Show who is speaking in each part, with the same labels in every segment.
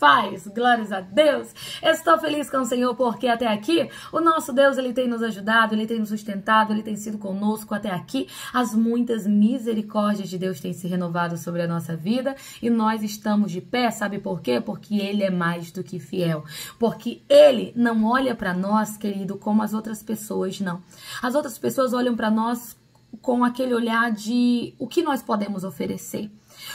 Speaker 1: faz. Glórias a Deus. Estou feliz com o Senhor porque até aqui o nosso Deus ele tem nos ajudado, ele tem nos sustentado, ele tem sido conosco até aqui. As muitas misericórdias de Deus têm se renovado sobre a nossa vida e nós estamos de pé, sabe por quê? Porque ele é mais do que fiel. Porque ele não olha para nós, querido, como as outras pessoas não. As outras pessoas olham para nós com aquele olhar de o que nós podemos oferecer.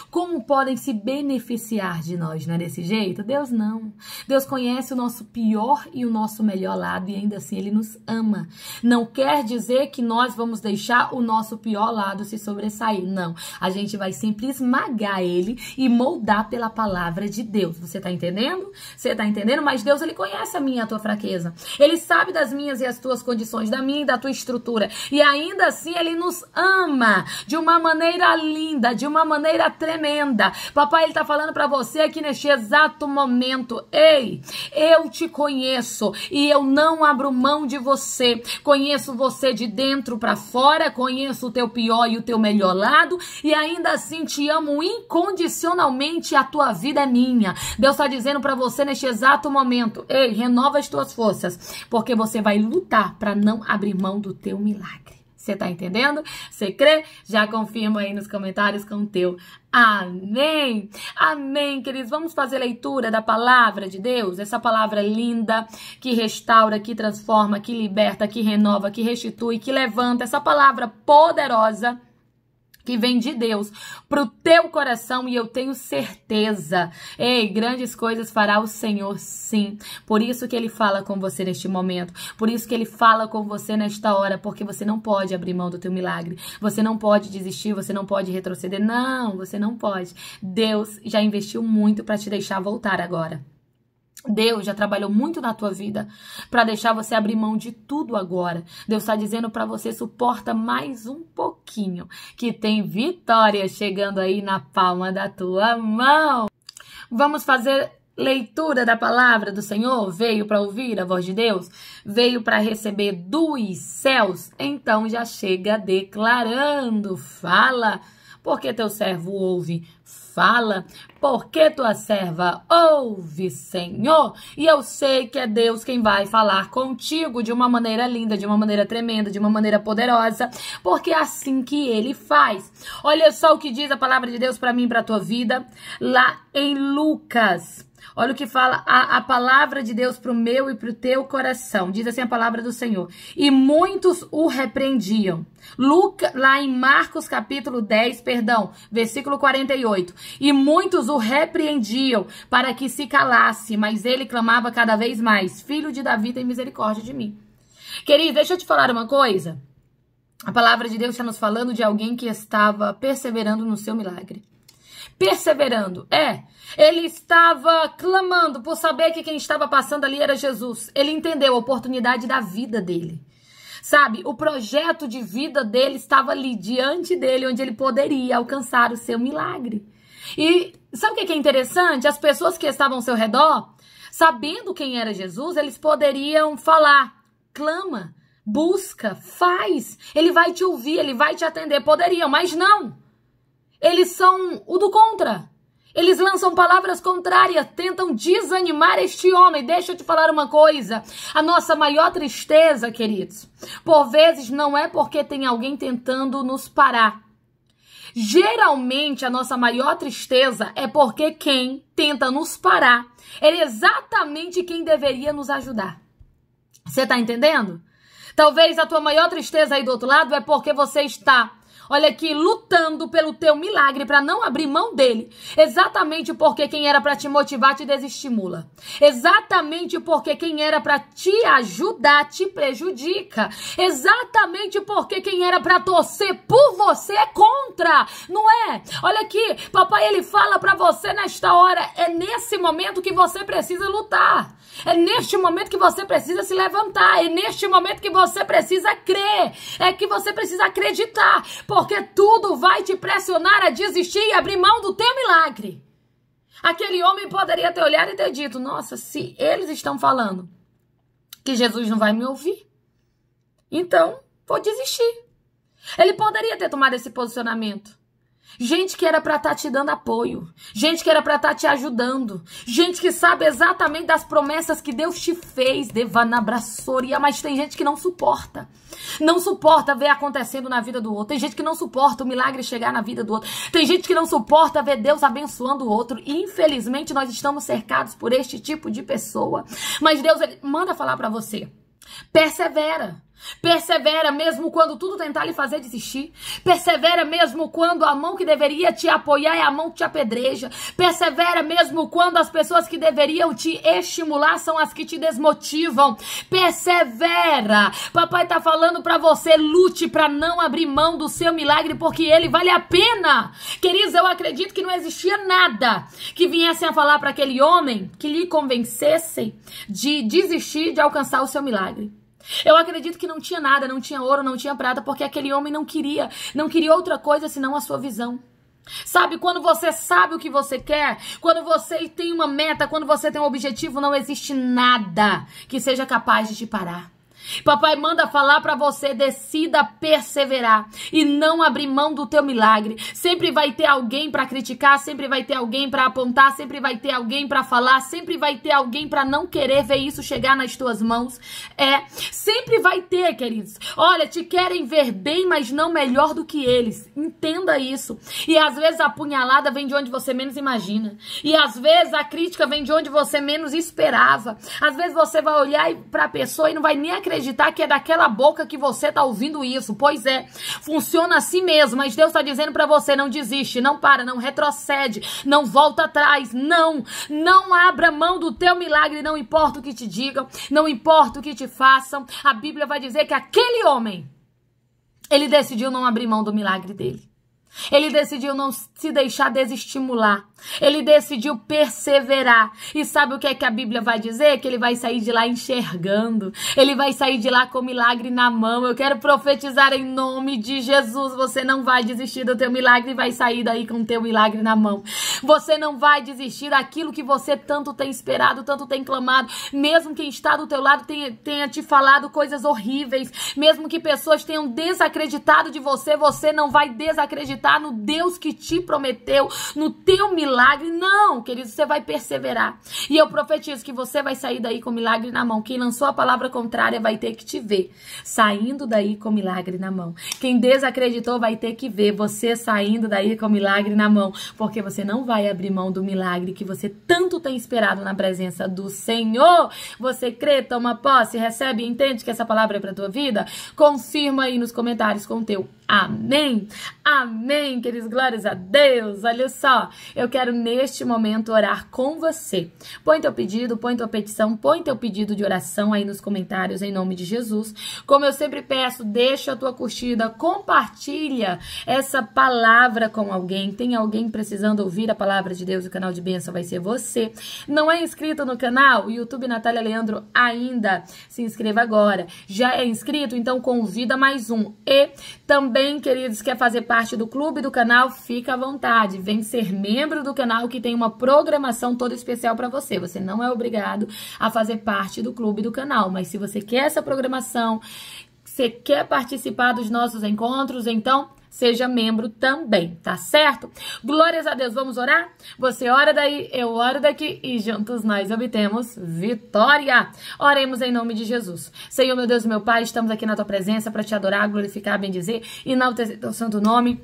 Speaker 1: Como podem se beneficiar de nós? Não é desse jeito? Deus não. Deus conhece o nosso pior e o nosso melhor lado e ainda assim ele nos ama. Não quer dizer que nós vamos deixar o nosso pior lado se sobressair. Não. A gente vai sempre esmagar ele e moldar pela palavra de Deus. Você tá entendendo? Você tá entendendo? Mas Deus, ele conhece a minha e a tua fraqueza. Ele sabe das minhas e as tuas condições, da minha e da tua estrutura. E ainda assim ele nos ama de uma maneira linda, de uma maneira tremenda tremenda. Papai, ele tá falando para você aqui neste exato momento. Ei, eu te conheço e eu não abro mão de você. Conheço você de dentro para fora, conheço o teu pior e o teu melhor lado e ainda assim te amo incondicionalmente. A tua vida é minha. Deus tá dizendo para você neste exato momento: ei, renova as tuas forças, porque você vai lutar para não abrir mão do teu milagre. Você tá entendendo? Você crê? Já confirma aí nos comentários com o teu. Amém! Amém, queridos. Vamos fazer leitura da palavra de Deus, essa palavra linda que restaura, que transforma, que liberta, que renova, que restitui, que levanta, essa palavra poderosa que vem de Deus para o teu coração e eu tenho certeza, ei, grandes coisas fará o Senhor sim. Por isso que ele fala com você neste momento, por isso que ele fala com você nesta hora, porque você não pode abrir mão do teu milagre. Você não pode desistir, você não pode retroceder. Não, você não pode. Deus já investiu muito para te deixar voltar agora. Deus já trabalhou muito na tua vida para deixar você abrir mão de tudo agora. Deus está dizendo para você suporta mais um pouquinho, que tem vitória chegando aí na palma da tua mão. Vamos fazer leitura da palavra do Senhor? Veio para ouvir a voz de Deus? Veio para receber dos céus? Então já chega declarando, fala porque teu servo ouve, fala, porque tua serva ouve, Senhor. E eu sei que é Deus quem vai falar contigo de uma maneira linda, de uma maneira tremenda, de uma maneira poderosa, porque é assim que ele faz. Olha só o que diz a palavra de Deus para mim e para tua vida, lá em Lucas Olha o que fala a, a palavra de Deus para o meu e para o teu coração. Diz assim a palavra do Senhor. E muitos o repreendiam. Luca, lá em Marcos capítulo 10, perdão, versículo 48. E muitos o repreendiam para que se calasse, mas ele clamava cada vez mais: Filho de Davi, tem misericórdia de mim. Querido, deixa eu te falar uma coisa. A palavra de Deus está nos falando de alguém que estava perseverando no seu milagre perseverando. É, ele estava clamando por saber que quem estava passando ali era Jesus. Ele entendeu a oportunidade da vida dele. Sabe, o projeto de vida dele estava ali diante dele, onde ele poderia alcançar o seu milagre. E sabe o que é interessante? As pessoas que estavam ao seu redor, sabendo quem era Jesus, eles poderiam falar: clama, busca, faz, ele vai te ouvir, ele vai te atender. Poderiam, mas não eles são o do contra. Eles lançam palavras contrárias, tentam desanimar este homem. Deixa eu te falar uma coisa. A nossa maior tristeza, queridos, por vezes não é porque tem alguém tentando nos parar. Geralmente a nossa maior tristeza é porque quem tenta nos parar é exatamente quem deveria nos ajudar. Você tá entendendo? Talvez a tua maior tristeza aí do outro lado é porque você está olha aqui, lutando pelo teu milagre para não abrir mão dele. Exatamente porque quem era para te motivar te desestimula. Exatamente porque quem era para te ajudar te prejudica. Exatamente porque quem era para torcer por você é contra, não é? Olha aqui, papai ele fala para você nesta hora, é nesse momento que você precisa lutar. É neste momento que você precisa se levantar. É neste momento que você precisa crer. É que você precisa acreditar. Porque tudo vai te pressionar a desistir e abrir mão do teu milagre. Aquele homem poderia ter olhado e ter dito: Nossa, se eles estão falando que Jesus não vai me ouvir, então vou desistir. Ele poderia ter tomado esse posicionamento. Gente que era para estar tá te dando apoio, gente que era para estar tá te ajudando, gente que sabe exatamente das promessas que Deus te fez, Devanabrassoria, mas tem gente que não suporta. Não suporta ver acontecendo na vida do outro. Tem gente que não suporta o milagre chegar na vida do outro. Tem gente que não suporta ver Deus abençoando o outro. E infelizmente nós estamos cercados por este tipo de pessoa. Mas Deus ele manda falar para você. Persevera. Persevera mesmo quando tudo tentar lhe fazer desistir. Persevera mesmo quando a mão que deveria te apoiar é a mão que te apedreja. Persevera mesmo quando as pessoas que deveriam te estimular são as que te desmotivam. Persevera. Papai tá falando para você, lute para não abrir mão do seu milagre porque ele vale a pena. Queridos, eu acredito que não existia nada que viessem a falar para aquele homem que lhe convencessem de desistir de alcançar o seu milagre. Eu acredito que não tinha nada, não tinha ouro, não tinha prata, porque aquele homem não queria, não queria outra coisa senão a sua visão. Sabe, quando você sabe o que você quer, quando você tem uma meta, quando você tem um objetivo, não existe nada que seja capaz de te parar. Papai manda falar para você, decida perseverar e não abrir mão do teu milagre. Sempre vai ter alguém para criticar, sempre vai ter alguém para apontar, sempre vai ter alguém para falar, sempre vai ter alguém para não querer ver isso chegar nas tuas mãos. É, sempre vai ter, queridos. Olha, te querem ver bem, mas não melhor do que eles. Entenda isso. E às vezes a punhalada vem de onde você menos imagina. E às vezes a crítica vem de onde você menos esperava. Às vezes você vai olhar para a pessoa e não vai nem acreditar acreditar que é daquela boca que você tá ouvindo isso. Pois é, funciona assim mesmo, mas Deus tá dizendo para você, não desiste, não para, não retrocede, não volta atrás, não, não abra mão do teu milagre, não importa o que te digam, não importa o que te façam. A Bíblia vai dizer que aquele homem, ele decidiu não abrir mão do milagre dele. Ele decidiu não se deixar desestimular. Ele decidiu perseverar. E sabe o que é que a Bíblia vai dizer? Que ele vai sair de lá enxergando. Ele vai sair de lá com milagre na mão. Eu quero profetizar em nome de Jesus. Você não vai desistir do teu milagre e vai sair daí com o teu milagre na mão. Você não vai desistir daquilo que você tanto tem esperado, tanto tem clamado. Mesmo quem está do teu lado tenha, tenha te falado coisas horríveis. Mesmo que pessoas tenham desacreditado de você, você não vai desacreditar acreditar no Deus que te prometeu, no teu milagre. Não, querido, você vai perseverar. E eu profetizo que você vai sair daí com milagre na mão. Quem lançou a palavra contrária vai ter que te ver saindo daí com milagre na mão. Quem desacreditou vai ter que ver você saindo daí com milagre na mão, porque você não vai abrir mão do milagre que você tanto tem esperado na presença do Senhor. Você crê, toma posse, recebe, entende que essa palavra é para tua vida? Confirma aí nos comentários com o teu Amém? Amém, queridos, glórias a Deus. Olha só, eu quero neste momento orar com você. Põe teu pedido, põe tua petição, põe teu pedido de oração aí nos comentários em nome de Jesus. Como eu sempre peço, deixa a tua curtida, compartilha essa palavra com alguém. Tem alguém precisando ouvir a palavra de Deus, o canal de bênção vai ser você. Não é inscrito no canal? YouTube Natália Leandro ainda. Se inscreva agora. Já é inscrito? Então convida mais um. E também, queridos, quer fazer parte do clube do canal? Fica à vontade. Vem ser membro do canal que tem uma programação toda especial para você. Você não é obrigado a fazer parte do clube do canal, mas se você quer essa programação, você quer participar dos nossos encontros, então seja membro também, tá certo? Glórias a Deus, vamos orar? Você ora daí, eu oro daqui e juntos nós obtemos vitória. Oremos em nome de Jesus. Senhor, meu Deus, meu Pai, estamos aqui na tua presença para te adorar, glorificar, bendizer, enaltecer teu santo nome.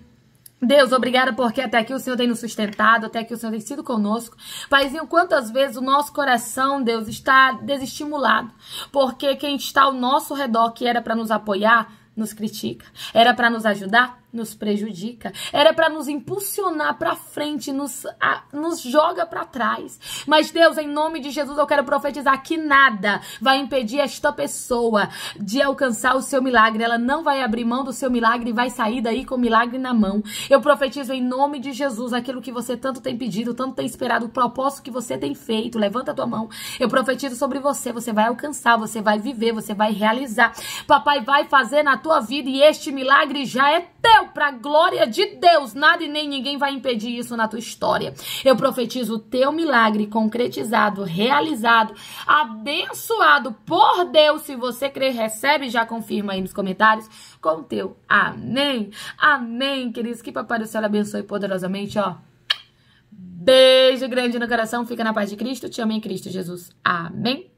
Speaker 1: Deus, obrigada porque até aqui o Senhor tem nos sustentado, até aqui o Senhor tem sido conosco. Paizinho, quantas vezes o nosso coração, Deus, está desestimulado, porque quem está ao nosso redor, que era para nos apoiar, nos critica. Era para nos ajudar, nos prejudica. Era para nos impulsionar para frente, nos, a, nos joga para trás. Mas Deus, em nome de Jesus, eu quero profetizar que nada vai impedir esta pessoa de alcançar o seu milagre. Ela não vai abrir mão do seu milagre e vai sair daí com o milagre na mão. Eu profetizo em nome de Jesus aquilo que você tanto tem pedido, tanto tem esperado, o propósito que você tem feito. Levanta a tua mão. Eu profetizo sobre você. Você vai alcançar, você vai viver, você vai realizar. Papai vai fazer na tua vida e este milagre já é teu, então, a glória de Deus. Nada e nem ninguém vai impedir isso na tua história. Eu profetizo o teu milagre concretizado, realizado, abençoado por Deus. Se você crer, recebe, já confirma aí nos comentários com o teu amém. Amém, queridos. Que papai do céu abençoe poderosamente, ó. Beijo grande no coração, fica na paz de Cristo. Te amo em Cristo Jesus. Amém.